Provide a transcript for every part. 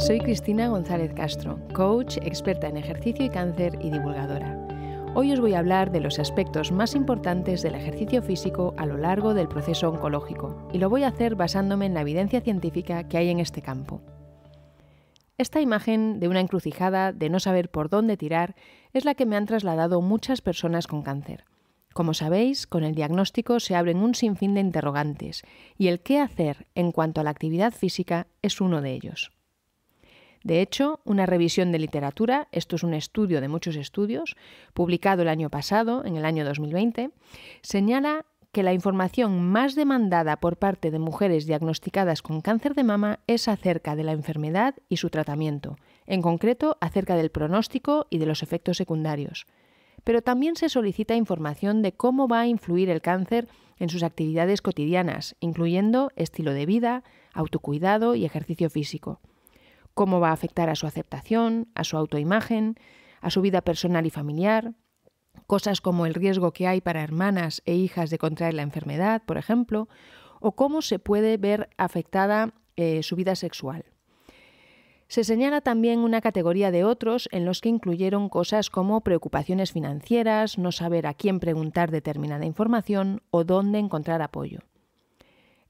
Soy Cristina González Castro, coach, experta en ejercicio y cáncer y divulgadora. Hoy os voy a hablar de los aspectos más importantes del ejercicio físico a lo largo del proceso oncológico, y lo voy a hacer basándome en la evidencia científica que hay en este campo. Esta imagen de una encrucijada, de no saber por dónde tirar, es la que me han trasladado muchas personas con cáncer. Como sabéis, con el diagnóstico se abren un sinfín de interrogantes, y el qué hacer en cuanto a la actividad física es uno de ellos. De hecho, una revisión de literatura, esto es un estudio de muchos estudios, publicado el año pasado, en el año 2020, señala que la información más demandada por parte de mujeres diagnosticadas con cáncer de mama es acerca de la enfermedad y su tratamiento, en concreto acerca del pronóstico y de los efectos secundarios. Pero también se solicita información de cómo va a influir el cáncer en sus actividades cotidianas, incluyendo estilo de vida, autocuidado y ejercicio físico cómo va a afectar a su aceptación, a su autoimagen, a su vida personal y familiar, cosas como el riesgo que hay para hermanas e hijas de contraer la enfermedad, por ejemplo, o cómo se puede ver afectada eh, su vida sexual. Se señala también una categoría de otros en los que incluyeron cosas como preocupaciones financieras, no saber a quién preguntar determinada información o dónde encontrar apoyo.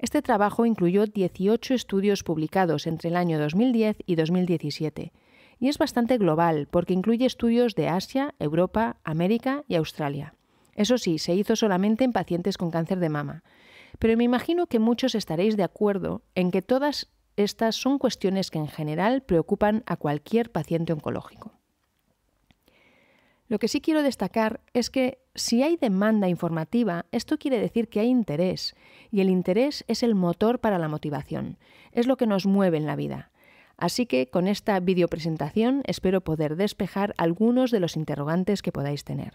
Este trabajo incluyó 18 estudios publicados entre el año 2010 y 2017 y es bastante global porque incluye estudios de Asia, Europa, América y Australia. Eso sí, se hizo solamente en pacientes con cáncer de mama. Pero me imagino que muchos estaréis de acuerdo en que todas estas son cuestiones que en general preocupan a cualquier paciente oncológico. Lo que sí quiero destacar es que si hay demanda informativa, esto quiere decir que hay interés, y el interés es el motor para la motivación, es lo que nos mueve en la vida. Así que con esta videopresentación espero poder despejar algunos de los interrogantes que podáis tener.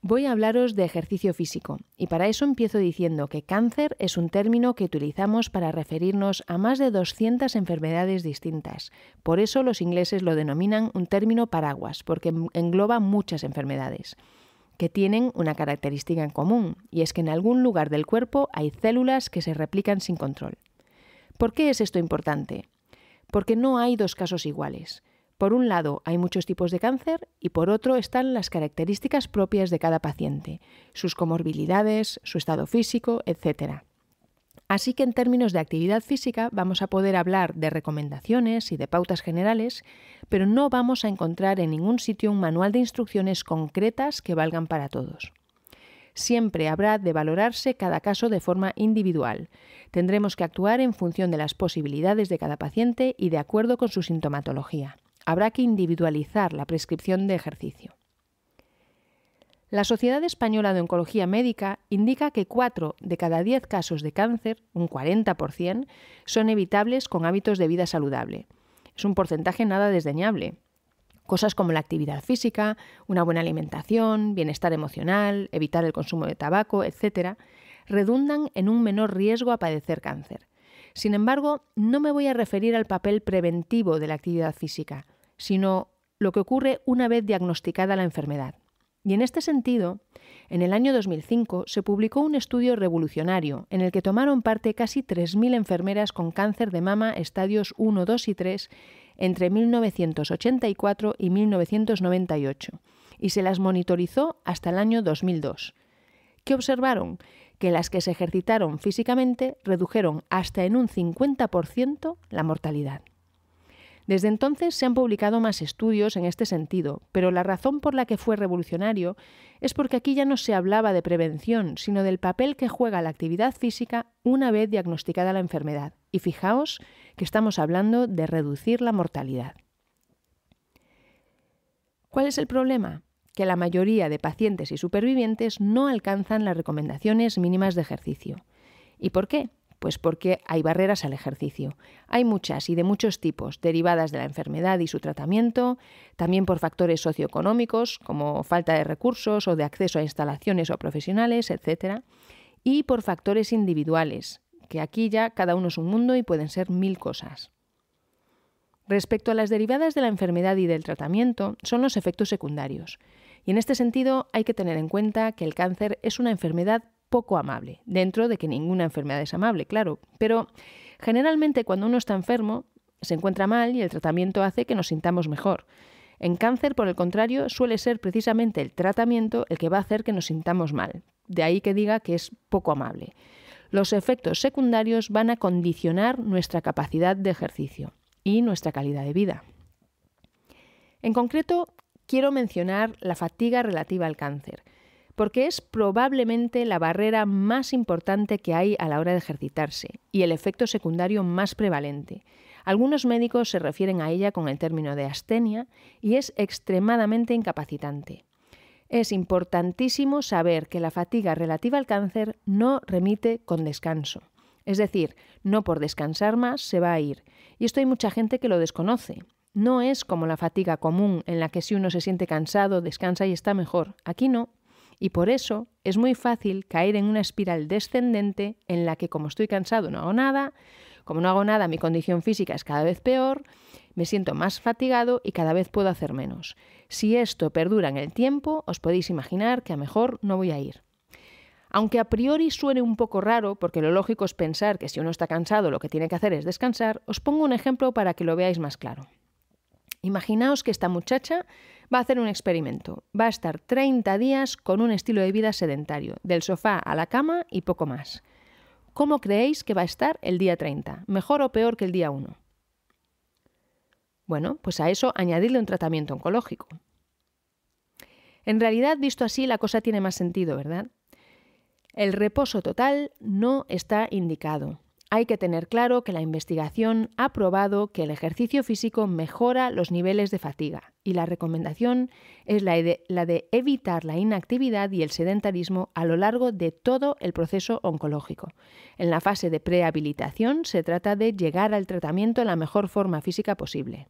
Voy a hablaros de ejercicio físico, y para eso empiezo diciendo que cáncer es un término que utilizamos para referirnos a más de 200 enfermedades distintas. Por eso los ingleses lo denominan un término paraguas, porque engloba muchas enfermedades que tienen una característica en común, y es que en algún lugar del cuerpo hay células que se replican sin control. ¿Por qué es esto importante? Porque no hay dos casos iguales. Por un lado hay muchos tipos de cáncer y por otro están las características propias de cada paciente, sus comorbilidades, su estado físico, etcétera. Así que en términos de actividad física vamos a poder hablar de recomendaciones y de pautas generales, pero no vamos a encontrar en ningún sitio un manual de instrucciones concretas que valgan para todos. Siempre habrá de valorarse cada caso de forma individual. Tendremos que actuar en función de las posibilidades de cada paciente y de acuerdo con su sintomatología. Habrá que individualizar la prescripción de ejercicio. La Sociedad Española de Oncología Médica indica que 4 de cada 10 casos de cáncer, un 40%, son evitables con hábitos de vida saludable. Es un porcentaje nada desdeñable. Cosas como la actividad física, una buena alimentación, bienestar emocional, evitar el consumo de tabaco, etc., redundan en un menor riesgo a padecer cáncer. Sin embargo, no me voy a referir al papel preventivo de la actividad física, sino lo que ocurre una vez diagnosticada la enfermedad. Y en este sentido, en el año 2005 se publicó un estudio revolucionario en el que tomaron parte casi 3.000 enfermeras con cáncer de mama estadios 1, 2 y 3 entre 1984 y 1998 y se las monitorizó hasta el año 2002. ¿Qué observaron? Que las que se ejercitaron físicamente redujeron hasta en un 50% la mortalidad. Desde entonces se han publicado más estudios en este sentido, pero la razón por la que fue revolucionario es porque aquí ya no se hablaba de prevención, sino del papel que juega la actividad física una vez diagnosticada la enfermedad. Y fijaos que estamos hablando de reducir la mortalidad. ¿Cuál es el problema? que la mayoría de pacientes y supervivientes no alcanzan las recomendaciones mínimas de ejercicio. ¿Y por qué? Pues porque hay barreras al ejercicio. Hay muchas y de muchos tipos, derivadas de la enfermedad y su tratamiento, también por factores socioeconómicos, como falta de recursos o de acceso a instalaciones o profesionales, etc. Y por factores individuales, que aquí ya cada uno es un mundo y pueden ser mil cosas. Respecto a las derivadas de la enfermedad y del tratamiento, son los efectos secundarios. Y en este sentido hay que tener en cuenta que el cáncer es una enfermedad poco amable, dentro de que ninguna enfermedad es amable, claro, pero generalmente cuando uno está enfermo, se encuentra mal y el tratamiento hace que nos sintamos mejor. En cáncer, por el contrario, suele ser precisamente el tratamiento el que va a hacer que nos sintamos mal. De ahí que diga que es poco amable. Los efectos secundarios van a condicionar nuestra capacidad de ejercicio y nuestra calidad de vida. En concreto, quiero mencionar la fatiga relativa al cáncer porque es probablemente la barrera más importante que hay a la hora de ejercitarse y el efecto secundario más prevalente. Algunos médicos se refieren a ella con el término de astenia y es extremadamente incapacitante. Es importantísimo saber que la fatiga relativa al cáncer no remite con descanso. Es decir, no por descansar más se va a ir. Y esto hay mucha gente que lo desconoce. No es como la fatiga común en la que si uno se siente cansado, descansa y está mejor. Aquí no. Y por eso es muy fácil caer en una espiral descendente en la que como estoy cansado no hago nada, como no hago nada mi condición física es cada vez peor, me siento más fatigado y cada vez puedo hacer menos. Si esto perdura en el tiempo, os podéis imaginar que a mejor no voy a ir. Aunque a priori suene un poco raro, porque lo lógico es pensar que si uno está cansado lo que tiene que hacer es descansar, os pongo un ejemplo para que lo veáis más claro. Imaginaos que esta muchacha va a hacer un experimento. Va a estar 30 días con un estilo de vida sedentario, del sofá a la cama y poco más. ¿Cómo creéis que va a estar el día 30? ¿Mejor o peor que el día 1? Bueno, pues a eso añadirle un tratamiento oncológico. En realidad, visto así, la cosa tiene más sentido, ¿verdad? El reposo total no está indicado. Hay que tener claro que la investigación ha probado que el ejercicio físico mejora los niveles de fatiga y la recomendación es la de, evitar la inactividad y el sedentarismo a lo largo de todo el proceso oncológico. En la fase de prehabilitación se trata de llegar al tratamiento en la mejor forma física posible.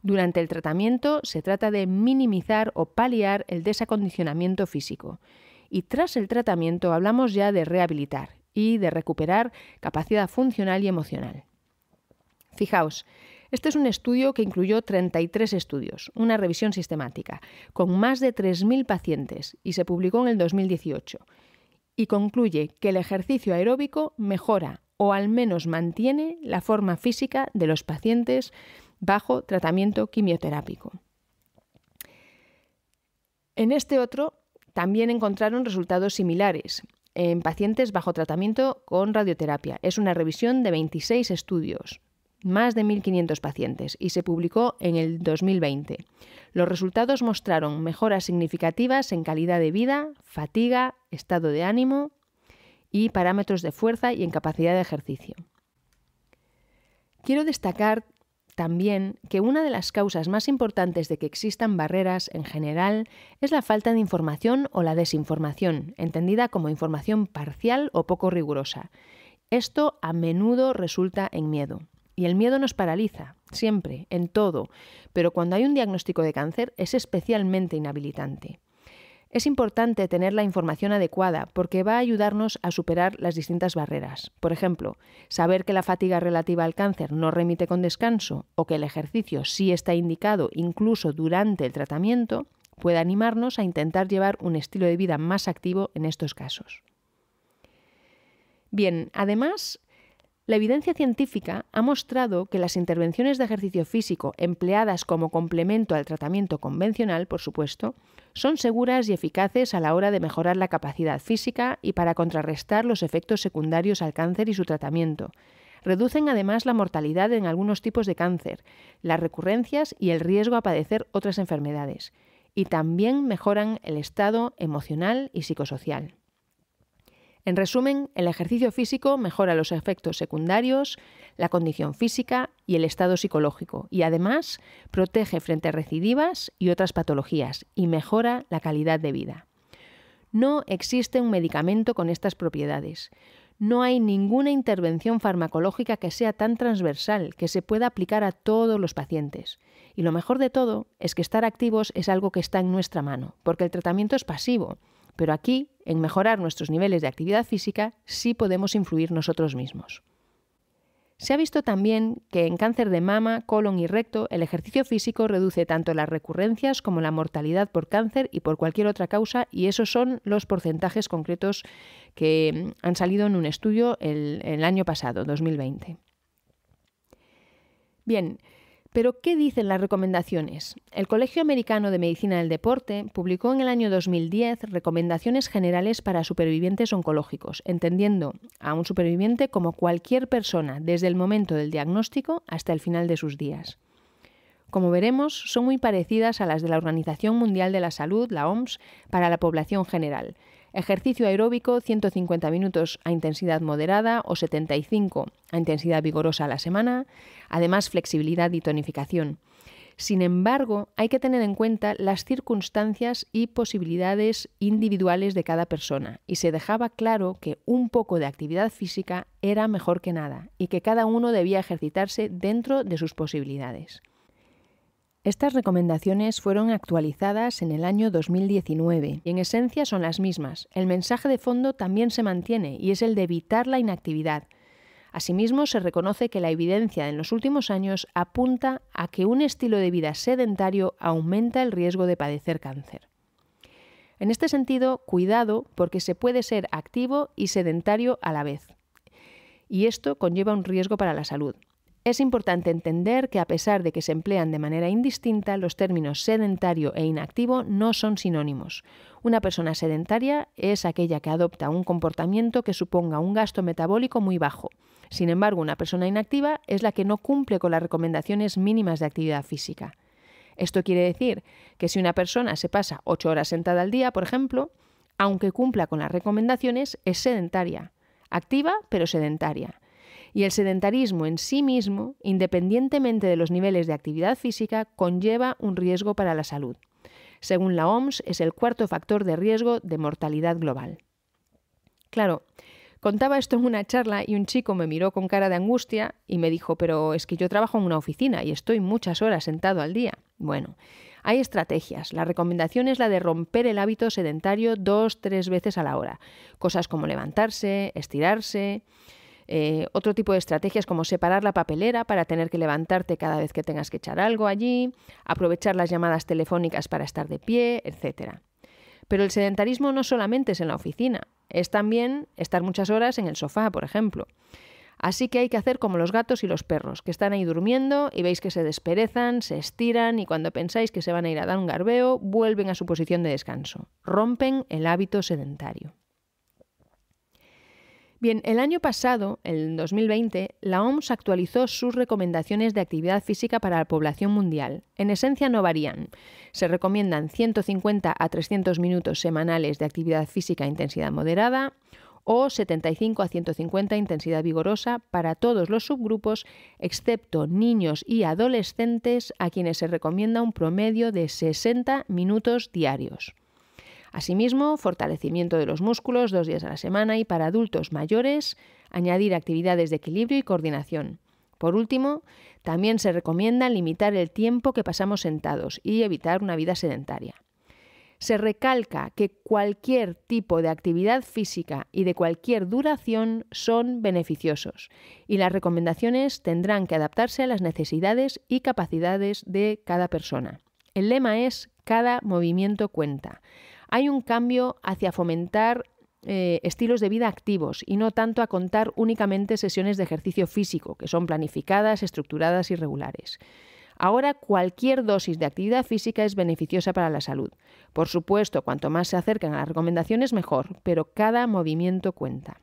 Durante el tratamiento se trata de minimizar o paliar el desacondicionamiento físico y tras el tratamiento hablamos ya de rehabilitar y de recuperar capacidad funcional y emocional. Fijaos, este es un estudio que incluyó 33 estudios, una revisión sistemática, con más de 3.000 pacientes y se publicó en el 2018. Y concluye que el ejercicio aeróbico mejora o al menos mantiene la forma física de los pacientes bajo tratamiento quimioterápico. En este otro también encontraron resultados similares en pacientes bajo tratamiento con radioterapia. Es una revisión de 26 estudios, más de 1.500 pacientes, y se publicó en el 2020. Los resultados mostraron mejoras significativas en calidad de vida, fatiga, estado de ánimo y parámetros de fuerza y en capacidad de ejercicio. Quiero destacar también que una de las causas más importantes de que existan barreras en general es la falta de información o la desinformación, entendida como información parcial o poco rigurosa. Esto a menudo resulta en miedo. Y el miedo nos paraliza, siempre, en todo, pero cuando hay un diagnóstico de cáncer es especialmente inhabilitante. Es importante tener la información adecuada porque va a ayudarnos a superar las distintas barreras. Por ejemplo, saber que la fatiga relativa al cáncer no remite con descanso o que el ejercicio sí está indicado incluso durante el tratamiento puede animarnos a intentar llevar un estilo de vida más activo en estos casos. Bien, además, la evidencia científica ha mostrado que las intervenciones de ejercicio físico empleadas como complemento al tratamiento convencional, por supuesto, son seguras y eficaces a la hora de mejorar la capacidad física y para contrarrestar los efectos secundarios al cáncer y su tratamiento. Reducen además la mortalidad en algunos tipos de cáncer, las recurrencias y el riesgo a padecer otras enfermedades. Y también mejoran el estado emocional y psicosocial. En resumen, el ejercicio físico mejora los efectos secundarios, la condición física y el estado psicológico y además protege frente a recidivas y otras patologías y mejora la calidad de vida. No existe un medicamento con estas propiedades. No hay ninguna intervención farmacológica que sea tan transversal que se pueda aplicar a todos los pacientes. Y lo mejor de todo es que estar activos es algo que está en nuestra mano, porque el tratamiento es pasivo pero aquí, en mejorar nuestros niveles de actividad física, sí podemos influir nosotros mismos. Se ha visto también que en cáncer de mama, colon y recto, el ejercicio físico reduce tanto las recurrencias como la mortalidad por cáncer y por cualquier otra causa, y esos son los porcentajes concretos que mm, han salido en un estudio el, año pasado, 2020. Bien, pero, ¿qué dicen las recomendaciones? El Colegio Americano de Medicina del Deporte publicó en el año 2010 recomendaciones generales para supervivientes oncológicos, entendiendo a un superviviente como cualquier persona desde el momento del diagnóstico hasta el final de sus días. Como veremos, son muy parecidas a las de la Organización Mundial de la Salud, la OMS, para la población general, Ejercicio aeróbico 150 minutos a intensidad moderada o 75 a intensidad vigorosa a la semana, además flexibilidad y tonificación. Sin embargo, hay que tener en cuenta las circunstancias y posibilidades individuales de cada persona, y se dejaba claro que un poco de actividad física era mejor que nada, y que cada uno debía ejercitarse dentro de sus posibilidades. Estas recomendaciones fueron actualizadas en el año 2019 y en esencia son las mismas. El mensaje de fondo también se mantiene y es el de evitar la inactividad. Asimismo, se reconoce que la evidencia en los últimos años apunta a que un estilo de vida sedentario aumenta el riesgo de padecer cáncer. En este sentido, cuidado porque se puede ser activo y sedentario a la vez. Y esto conlleva un riesgo para la salud. Es importante entender que a pesar de que se emplean de manera indistinta, los términos sedentario e inactivo no son sinónimos. Una persona sedentaria es aquella que adopta un comportamiento que suponga un gasto metabólico muy bajo. Sin embargo, una persona inactiva es la que no cumple con las recomendaciones mínimas de actividad física. Esto quiere decir que si una persona se pasa 8 horas sentada al día, por ejemplo, aunque cumpla con las recomendaciones, es sedentaria. Activa, pero sedentaria y el sedentarismo en sí mismo, independientemente de los niveles de actividad física, conlleva un riesgo para la salud. Según la OMS, es el cuarto factor de riesgo de mortalidad global. Claro, contaba esto en una charla y un chico me miró con cara de angustia y me dijo, pero es que yo trabajo en una oficina y estoy muchas horas sentado al día. Bueno, hay estrategias. La recomendación es la de romper el hábito sedentario dos, tres veces a la hora. Cosas como levantarse, estirarse. Eh, otro tipo de estrategias como separar la papelera para tener que levantarte cada vez que tengas que echar algo allí, aprovechar las llamadas telefónicas para estar de pie, etc. Pero el sedentarismo no solamente es en la oficina, es también estar muchas horas en el sofá, por ejemplo. Así que hay que hacer como los gatos y los perros, que están ahí durmiendo y veis que se desperezan, se estiran y cuando pensáis que se van a ir a dar un garbeo, vuelven a su posición de descanso. Rompen el hábito sedentario. Bien, el año pasado, en 2020, la OMS actualizó sus recomendaciones de actividad física para la población mundial. En esencia no varían. Se recomiendan 150 a 300 minutos semanales de actividad física a intensidad moderada o 75 a 150 intensidad vigorosa para todos los subgrupos, excepto niños y adolescentes a quienes se recomienda un promedio de 60 minutos diarios. Asimismo, fortalecimiento de los músculos dos días a la semana y para adultos mayores, añadir actividades de equilibrio y coordinación. Por último, también se recomienda limitar el tiempo que pasamos sentados y evitar una vida sedentaria. Se recalca que cualquier tipo de actividad física y de cualquier duración son beneficiosos y las recomendaciones tendrán que adaptarse a las necesidades y capacidades de cada persona. El lema es cada movimiento cuenta, hay un cambio hacia fomentar eh, estilos de vida activos y no tanto a contar únicamente sesiones de ejercicio físico, que son planificadas, estructuradas y regulares. Ahora cualquier dosis de actividad física es beneficiosa para la salud. Por supuesto, cuanto más se acercan a las recomendaciones mejor, pero cada movimiento cuenta.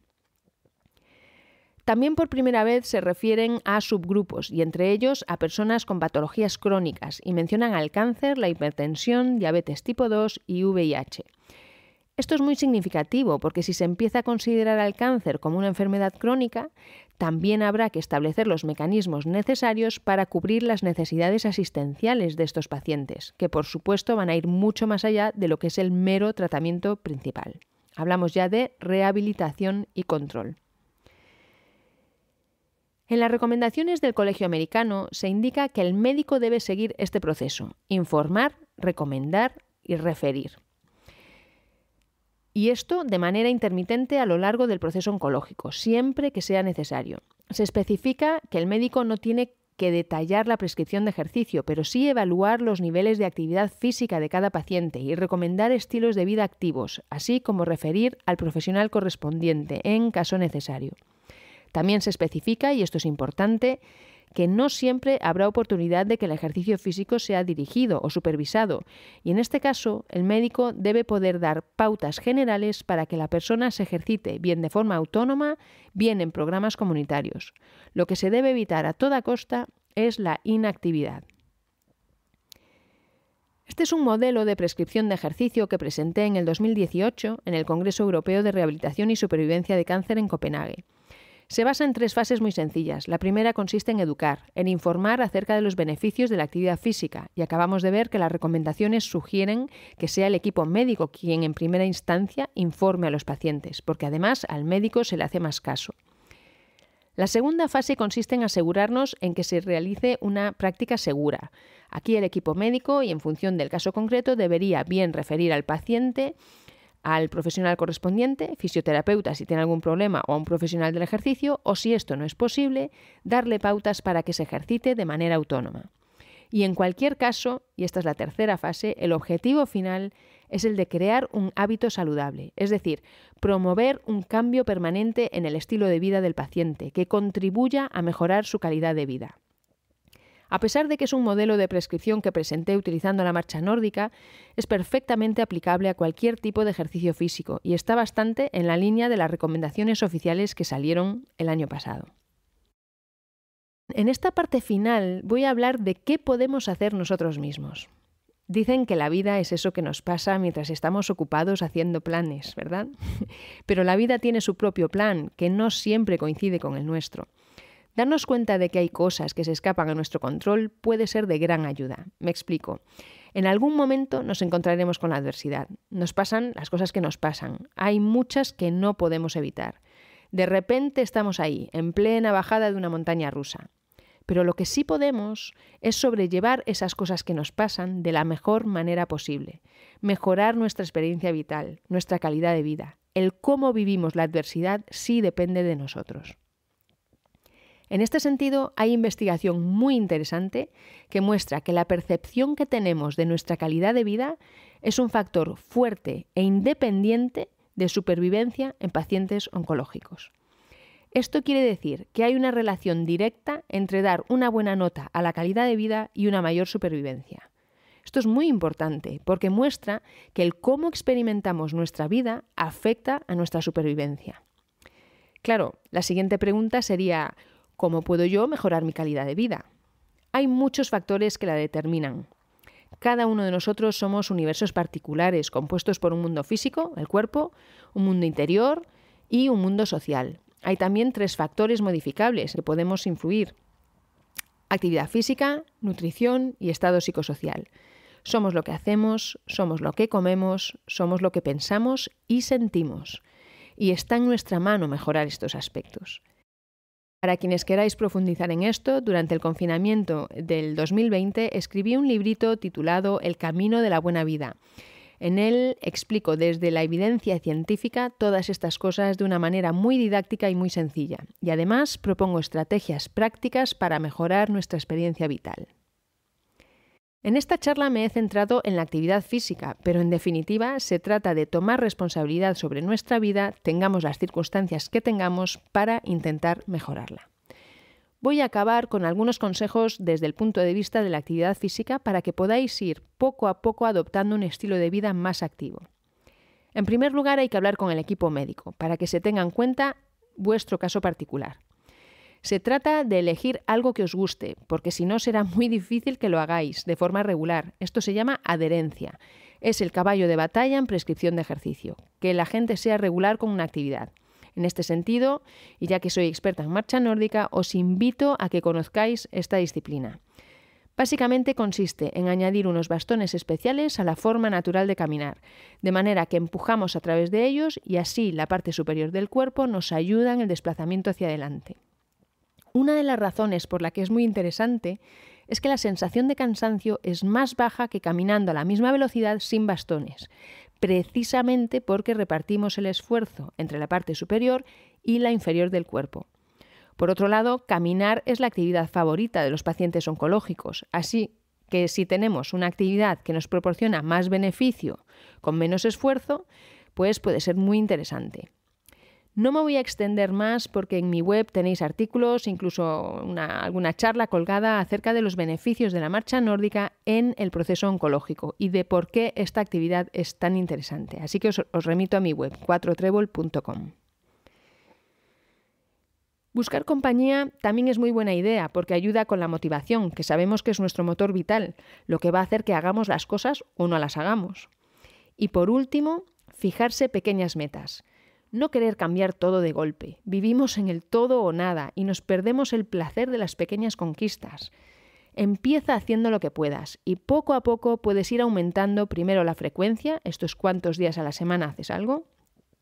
También por primera vez se refieren a subgrupos y entre ellos a personas con patologías crónicas y mencionan al cáncer, la hipertensión, diabetes tipo 2 y VIH. Esto es muy significativo porque si se empieza a considerar al cáncer como una enfermedad crónica, también habrá que establecer los mecanismos necesarios para cubrir las necesidades asistenciales de estos pacientes, que por supuesto van a ir mucho más allá de lo que es el mero tratamiento principal. Hablamos ya de rehabilitación y control. En las recomendaciones del Colegio Americano se indica que el médico debe seguir este proceso, informar, recomendar y referir. Y esto de manera intermitente a lo largo del proceso oncológico, siempre que sea necesario. Se especifica que el médico no tiene que detallar la prescripción de ejercicio, pero sí evaluar los niveles de actividad física de cada paciente y recomendar estilos de vida activos, así como referir al profesional correspondiente en caso necesario. También se especifica, y esto es importante, que no siempre habrá oportunidad de que el ejercicio físico sea dirigido o supervisado, y en este caso el médico debe poder dar pautas generales para que la persona se ejercite bien de forma autónoma, bien en programas comunitarios. Lo que se debe evitar a toda costa es la inactividad. Este es un modelo de prescripción de ejercicio que presenté en el 2018 en el Congreso Europeo de Rehabilitación y Supervivencia de Cáncer en Copenhague. Se basa en tres fases muy sencillas. La primera consiste en educar, en informar acerca de los beneficios de la actividad física, y acabamos de ver que las recomendaciones sugieren que sea el equipo médico quien en primera instancia informe a los pacientes, porque además al médico se le hace más caso. La segunda fase consiste en asegurarnos en que se realice una práctica segura. Aquí el equipo médico, y en función del caso concreto, debería bien referir al paciente al profesional correspondiente, fisioterapeuta si tiene algún problema o a un profesional del ejercicio, o si esto no es posible, darle pautas para que se ejercite de manera autónoma. Y en cualquier caso, y esta es la tercera fase, el objetivo final es el de crear un hábito saludable, es decir, promover un cambio permanente en el estilo de vida del paciente que contribuya a mejorar su calidad de vida. A pesar de que es un modelo de prescripción que presenté utilizando la marcha nórdica, es perfectamente aplicable a cualquier tipo de ejercicio físico y está bastante en la línea de las recomendaciones oficiales que salieron el año pasado. En esta parte final voy a hablar de qué podemos hacer nosotros mismos. Dicen que la vida es eso que nos pasa mientras estamos ocupados haciendo planes, ¿verdad? Pero la vida tiene su propio plan, que no siempre coincide con el nuestro. Darnos cuenta de que hay cosas que se escapan a nuestro control puede ser de gran ayuda. Me explico. En algún momento nos encontraremos con la adversidad. Nos pasan las cosas que nos pasan. Hay muchas que no podemos evitar. De repente estamos ahí, en plena bajada de una montaña rusa. Pero lo que sí podemos es sobrellevar esas cosas que nos pasan de la mejor manera posible, mejorar nuestra experiencia vital, nuestra calidad de vida. El cómo vivimos la adversidad sí depende de nosotros. En este sentido, hay investigación muy interesante que muestra que la percepción que tenemos de nuestra calidad de vida es un factor fuerte e independiente de supervivencia en pacientes oncológicos. Esto quiere decir que hay una relación directa entre dar una buena nota a la calidad de vida y una mayor supervivencia. Esto es muy importante porque muestra que el cómo experimentamos nuestra vida afecta a nuestra supervivencia. Claro, la siguiente pregunta sería, ¿Cómo puedo yo mejorar mi calidad de vida? Hay muchos factores que la determinan. Cada uno de nosotros somos universos particulares compuestos por un mundo físico, el cuerpo, un mundo interior y un mundo social. Hay también tres factores modificables que podemos influir. Actividad física, nutrición y estado psicosocial. Somos lo que hacemos, somos lo que comemos, somos lo que pensamos y sentimos. Y está en nuestra mano mejorar estos aspectos. Para quienes queráis profundizar en esto, durante el confinamiento del 2020 escribí un librito titulado El Camino de la Buena Vida. En él explico desde la evidencia científica todas estas cosas de una manera muy didáctica y muy sencilla, y además propongo estrategias prácticas para mejorar nuestra experiencia vital. En esta charla me he centrado en la actividad física, pero en definitiva se trata de tomar responsabilidad sobre nuestra vida, tengamos las circunstancias que tengamos, para intentar mejorarla. Voy a acabar con algunos consejos desde el punto de vista de la actividad física para que podáis ir poco a poco adoptando un estilo de vida más activo. En primer lugar, hay que hablar con el equipo médico para que se tenga en cuenta vuestro caso particular. Se trata de elegir algo que os guste, porque si no será muy difícil que lo hagáis de forma regular. Esto se llama adherencia. Es el caballo de batalla en prescripción de ejercicio, que la gente sea regular con una actividad. En este sentido, y ya que soy experta en marcha nórdica, os invito a que conozcáis esta disciplina. Básicamente consiste en añadir unos bastones especiales a la forma natural de caminar, de manera que empujamos a través de ellos y así la parte superior del cuerpo nos ayuda en el desplazamiento hacia adelante una de las razones por la que es muy interesante es que la sensación de cansancio es más baja que caminando a la misma velocidad sin bastones, precisamente porque repartimos el esfuerzo entre la parte superior y la inferior del cuerpo. Por otro lado, caminar es la actividad favorita de los pacientes oncológicos, así que si tenemos una actividad que nos proporciona más beneficio con menos esfuerzo, pues puede ser muy interesante. No me voy a extender más porque en mi web tenéis artículos, incluso una, alguna charla colgada acerca de los beneficios de la marcha nórdica en el proceso oncológico y de por qué esta actividad es tan interesante. Así que os, remito a mi web, 4 Buscar compañía también es muy buena idea porque ayuda con la motivación, que sabemos que es nuestro motor vital, lo que va a hacer que hagamos las cosas o no las hagamos. Y por último, fijarse pequeñas metas. No querer cambiar todo de golpe. Vivimos en el todo o nada y nos perdemos el placer de las pequeñas conquistas. Empieza haciendo lo que puedas y poco a poco puedes ir aumentando primero la frecuencia, estos cuantos días a la semana haces algo,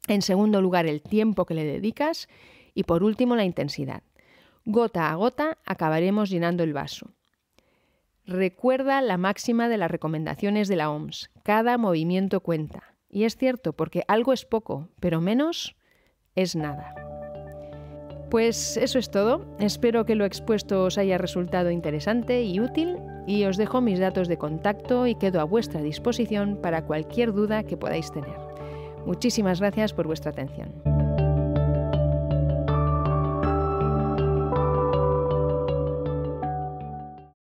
en segundo lugar el tiempo que le dedicas y por último la intensidad. Gota a gota acabaremos llenando el vaso. Recuerda la máxima de las recomendaciones de la OMS, cada movimiento cuenta. Y es cierto, porque algo es poco, pero menos es nada. Pues eso es todo. Espero que lo expuesto os haya resultado interesante y útil y os dejo mis datos de contacto y quedo a vuestra disposición para cualquier duda que podáis tener. Muchísimas gracias por vuestra atención.